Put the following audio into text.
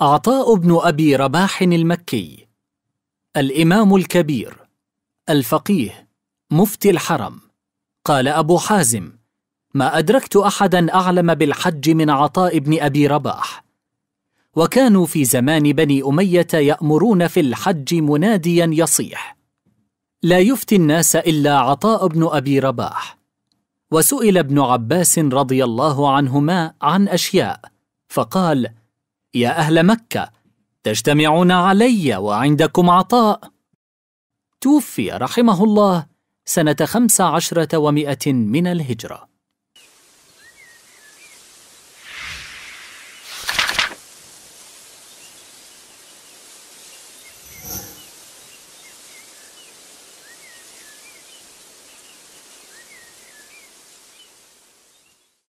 عطاء بن أبي رباح المكي الإمام الكبير الفقيه مفتي الحرم قال أبو حازم ما أدركت أحدا أعلم بالحج من عطاء بن أبي رباح وكانوا في زمان بني أمية يأمرون في الحج مناديا يصيح لا يفتي الناس إلا عطاء بن أبي رباح وسئل ابن عباس رضي الله عنهما عن أشياء فقال يا أهل مكة تجتمعون علي وعندكم عطاء توفي رحمه الله سنة خمس عشرة ومائة من الهجرة